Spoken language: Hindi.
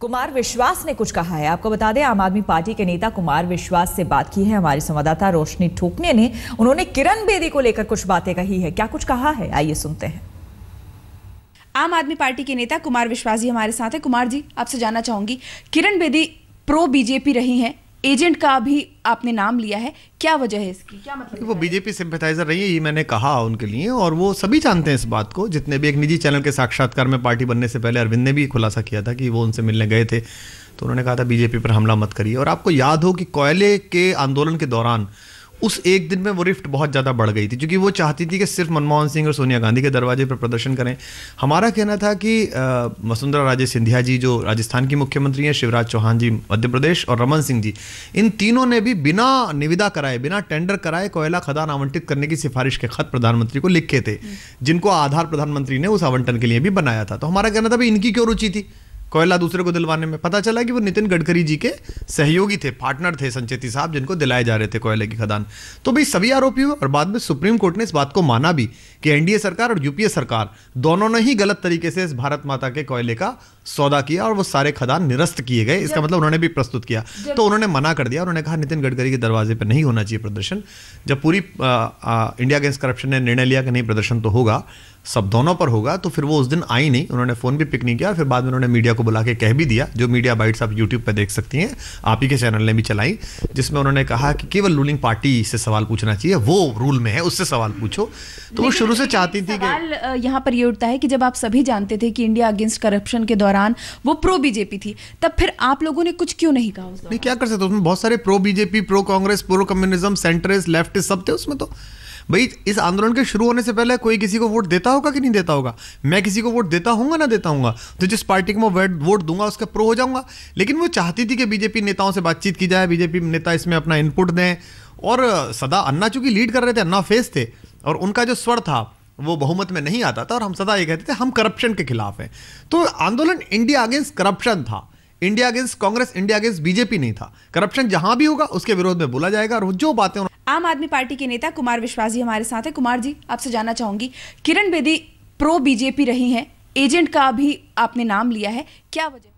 कुमार विश्वास ने कुछ कहा है आपको बता दें आम आदमी पार्टी के नेता कुमार विश्वास से बात की है हमारी संवाददाता रोशनी ठोकने ने उन्होंने किरण बेदी को लेकर कुछ बातें कही है क्या कुछ कहा है आइए सुनते हैं आम आदमी पार्टी के नेता कुमार विश्वास जी हमारे साथ है कुमार जी आपसे जानना चाहूंगी किरण बेदी प्रो बीजेपी रही हैं एजेंट का भी आपने नाम लिया है क्या वजह है इसकी क्या मतलब वो बीजेपी सिंपथाइजर रही है ये मैंने कहा उनके लिए और वो सभी जानते हैं इस बात को जितने भी एक निजी चैनल के साक्षात्कार में पार्टी बनने से पहले अरविंद ने भी खुलासा किया था कि वो उनसे मिलने गए थे तो उन्होंने कहा था बीजेपी पर हमला मत करिए और आपको याद हो कि कोयले के आंदोलन के दौरान उस एक दिन में वो रिफ्ट बहुत ज़्यादा बढ़ गई थी क्योंकि वो चाहती थी कि सिर्फ मनमोहन सिंह और सोनिया गांधी के दरवाजे पर प्रदर्शन करें हमारा कहना था कि वसुंधरा राजे सिंधिया जी जो राजस्थान की मुख्यमंत्री हैं शिवराज चौहान जी मध्य प्रदेश और रमन सिंह जी इन तीनों ने भी बिना निविदा कराए बिना टेंडर कराए कोयला खदान आवंटित करने की सिफारिश के खत प्रधानमंत्री को लिखे थे जिनको आधार प्रधानमंत्री ने उस आवंटन के लिए भी बनाया था तो हमारा कहना था भाई इनकी क्यों रुचि थी कोयला दूसरे को दिलवाने में पता चला कि वो नितिन गडकरी जी के सहयोगी थे पार्टनर थे संचेती साहब जिनको दिलाए जा रहे थे कोयले की खदान तो भाई सभी आरोपी हुए और बाद में सुप्रीम कोर्ट ने इस बात को माना भी कि एनडीए सरकार और यूपीए सरकार दोनों ने ही गलत तरीके से इस भारत माता के कोयले का सौदा किया और वो सारे खदान निरस्त किए गए इसका मतलब उन्होंने भी प्रस्तुत किया तो उन्होंने मना कर दिया उन्होंने कहा नितिन गडकरी के दरवाजे पर नहीं होना चाहिए प्रदर्शन जब पूरी इंडिया अगेंस्ट करप्शन ने निर्णय लिया कि नहीं प्रदर्शन तो होगा सब दोनों पर होगा तो फिर वो उस दिन आई नहीं उन्होंने फ़ोन भी पिक नहीं किया फिर बाद में उन्होंने मीडिया को बुला के कह भी दिया जो मीडिया बाइट्स आप यूट्यूब पर देख सकती हैं आप ही के चैनल ने भी चलाई जिसमें उन्होंने कहा कि केवल रूलिंग पार्टी से सवाल पूछना चाहिए वो रूल में है उससे सवाल पूछो तो वो शुरू से चाहती थी कि यहाँ पर ये उठता है कि जब आप सभी जानते थे कि इंडिया अगेंस्ट करप्शन के दौरान वो प्रो बीजेपी थी तब फिर आप लोगों ने कुछ क्यों नहीं कहा नहीं क्या कर सकते उसमें बहुत सारे pro BJP pro Congress pro communism centrist leftist सब थे उसमें तो भाई इस आंदोलन के शुरू होने से पहले कोई किसी को वोट देता होगा कि नहीं देता होगा मैं किसी को वोट देता हूँ ना देता हूँ तो जिस पार्टी को मैं वोट दूंगा उसका प्रो हो जाऊंगा लेकिन वो चाहती थी कि बीजेपी नेताओं से बातचीत की जाए बीजेपी नेता इसमें अपना इनपुट दें और सदा अन्ना चूंकि लीड कर रहे थे अन्ना फेस थे और उनका जो स्वर था वो बहुमत में नहीं आता था और हम सदा ये कहते थे हम करप्शन के खिलाफ हैं तो आंदोलन इंडिया अगेंस्ट करप्शन था India against Congress India against BJP नहीं था करप्शन जहां भी होगा उसके विरोध में बोला जाएगा और जो बातें आम आदमी पार्टी के नेता कुमार विश्वास जी हमारे साथ हैं कुमार जी आपसे जानना चाहूंगी किरण बेदी प्रो बीजेपी रही हैं एजेंट का भी आपने नाम लिया है क्या वजह